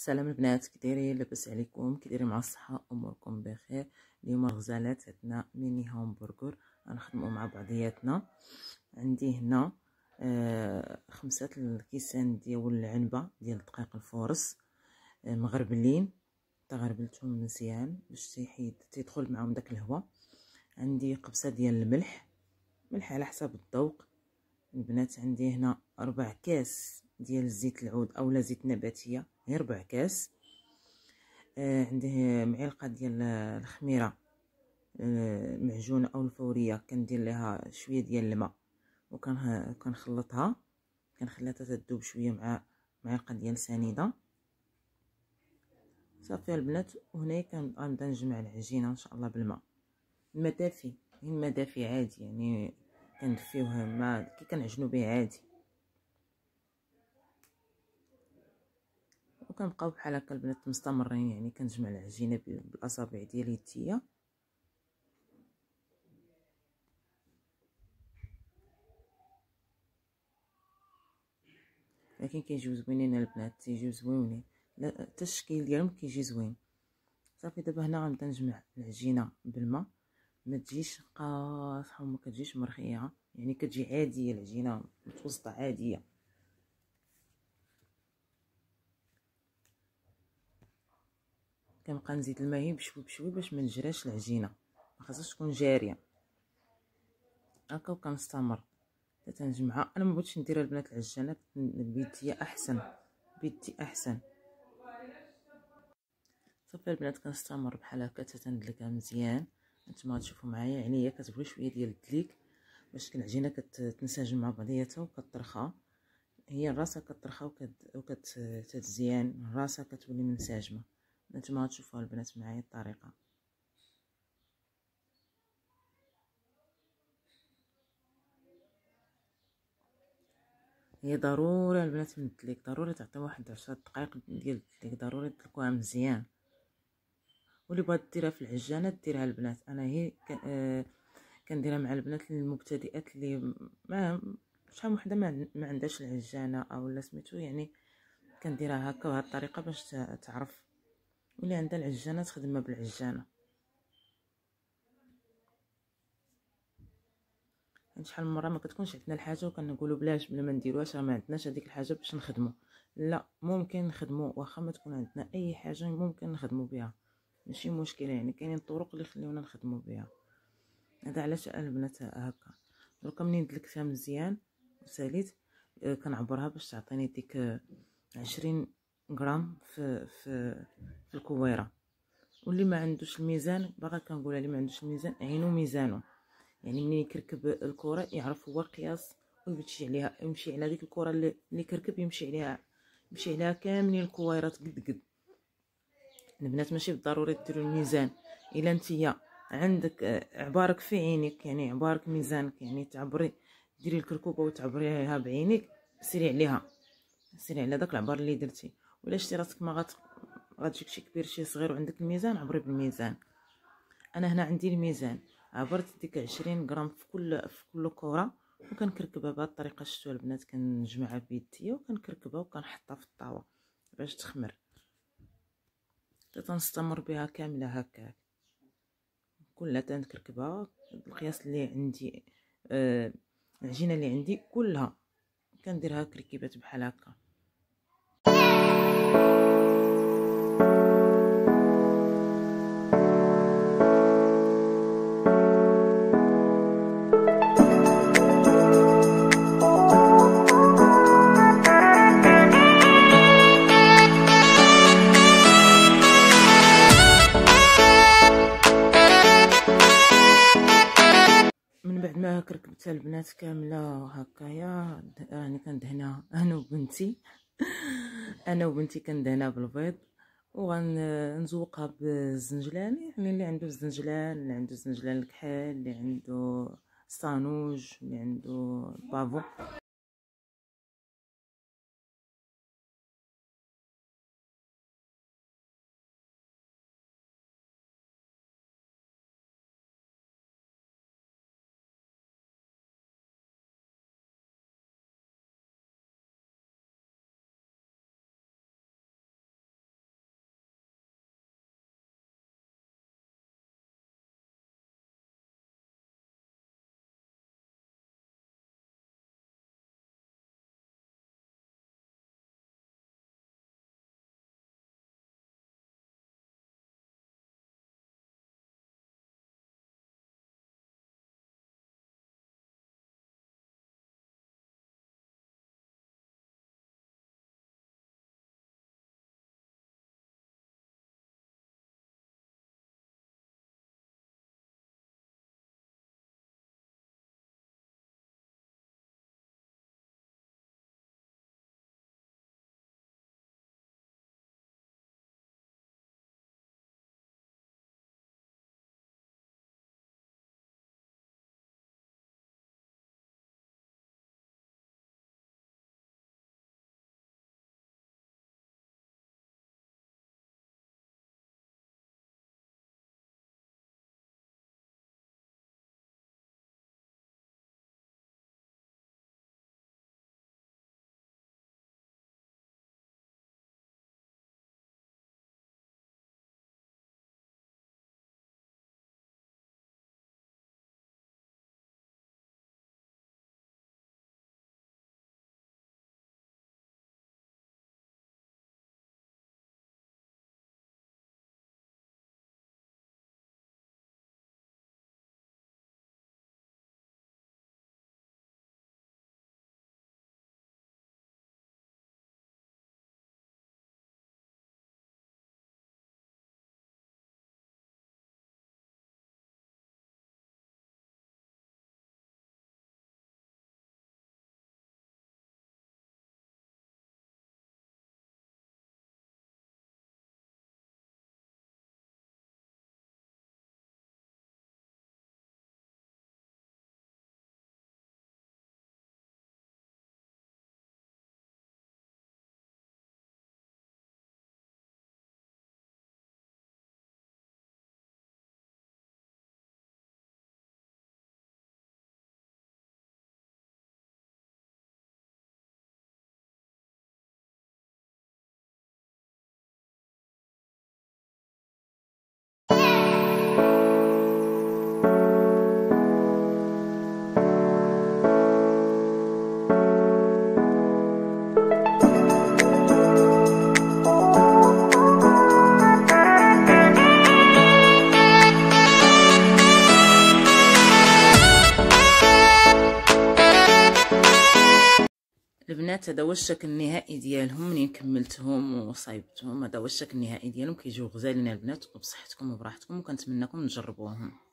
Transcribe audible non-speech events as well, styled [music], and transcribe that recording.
سلام البنات كديري لاباس عليكم كديري مع الصحه اموركم بخير اليوم غزالات عندنا ميني هامبرغر غنخدمو مع بعضياتنا عندي هنا آه خمسة الكيسان ديال العنبه ديال دقيق الفورس آه مغربلين تغربلتهم مزيان باش تيحيد تيدخل معاهم داك الهواء عندي قبصه ديال الملح ملح على حسب الذوق البنات عندي هنا ربع كاس ديال زيت العود اولا زيت نباتيه غير ربع كاس آه عندي معلقه ديال الخميره آه معجونه او الفوريه كندير ليها شويه ديال الماء وكنخلطها كنخليها تذوب شويه مع معلقه ديال سنيده صافي البنات وهنا كنبدا نجمع العجينه ان شاء الله بالماء المدافي دافي الماء دافي عادي يعني كندفيوها ما كي كنعجنو به عادي وكنبقاو بحال هكا البنات مستمرين يعني كنجمع العجينه بالاصابع ديال يديا لكن كيجيو زوينين البنات تيجيو زوينين الشكل ديالهم كيجي زوين صافي دابا هنا غنبدا نجمع العجينه بالماء ما تجيش قاصحه وما كتجيش مرخيه يعني كتجي عاديه العجينه متوسطه عاديه كنبقى نزيد الماء بشوي بشوي باش ما نجراش العجينه ما خاصهاش تكون جاريه هكا وكنستمر حتى تنجمعها انا ما بغيتش نديرها البنات العجانه بيديا احسن بيدي احسن صافي البنات كنستمر بحال هكا حتى تندلكها مزيان نتوما تشوفوا معايا يعني هي كتبغي شويه ديال الدليك باش العجينه كتنسجم مع بعضياتها وكترخى هي راسها كترخى وكتزيان راسها كتولي منسجمه نتوما غتشوفوها البنات معايا الطريقه هي ضروري البنات من الدليك ضروري تعطيو واحد عشرة دقائق ديال الدليك ضروري تدلكوها مزيان واللي بغات ديرها في العجانه ديرها البنات انا هي آه، كنديرها مع البنات المبتدئات اللي ما شحال وحده ما عندهاش العجانه اولا سميتو يعني كنديرها هكا بهذه الطريقه باش تعرف اللي عندها العجانه تخدمها بالعجانه يعني شحال من مره ما كتكونش عندنا الحاجه وكنقولوا بلاش بلا ما نديروهاش راه ما عندناش هذيك الحاجه باش نخدمو لا ممكن نخدمو واخا ما تكون عندنا اي حاجه ممكن نخدمو بها ماشي مشكله يعني كاينين طرق اللي خليونا نخدمو بها هذا علاش البنات هكا دركا منين دلكتها مزيان وساليت آه، كنعبرها باش تعطيني ديك آه، عشرين غرام في في في الكويره واللي ما عندوش الميزان باغا كنقولها اللي ما عندوش الميزان عينو ميزانو يعني منين يكركب الكره يعرف هو القياس ويمشي عليها يمشي على ديك الكره اللي, اللي كركب يمشي عليها يمشي عليها كاملين الكويرات قد قد البنات ماشي بالضروري ديروا الميزان الا نتيا عندك عبارك في عينك يعني عبارك ميزانك يعني تعبري ديري الكركوبه وتعبريها بعينك سيري عليها سيري على داك العبار اللي درتي ولا شتي راسك ما غت غتجيك شي كبير شي صغير وعندك الميزان عبري بالميزان انا هنا عندي الميزان عبرت ديك عشرين غرام في كل في كل كره وكنكركبها بهاد الطريقه شتو البنات كنجمعها بيديا وكنكركبها وكنحطها في الطاوه باش تخمر تنستمر بها كامله هكاك كلها تنكركبها القياس اللي عندي آه العجينه اللي عندي كلها كنديرها كركيبات بحال هكا هاك ركبت البنات كامله هكايا راني كندهنا انا وبنتي [laughs] انا وبنتي كندهنا بالبيض وغنزوقها بالزنجلان يعني اللي عنده الزنجلان اللي عنده الزنجلان الكحل اللي عنده الصانوج اللي عنده البافو البنات هذا هو الشكل النهائي ديالهم منين كملتهم وصايبتهم هذا هو الشكل النهائي ديالهم كيجيو غزالين البنات وبصحتكم وبراحتكم وكنتمنىكم تجربوهم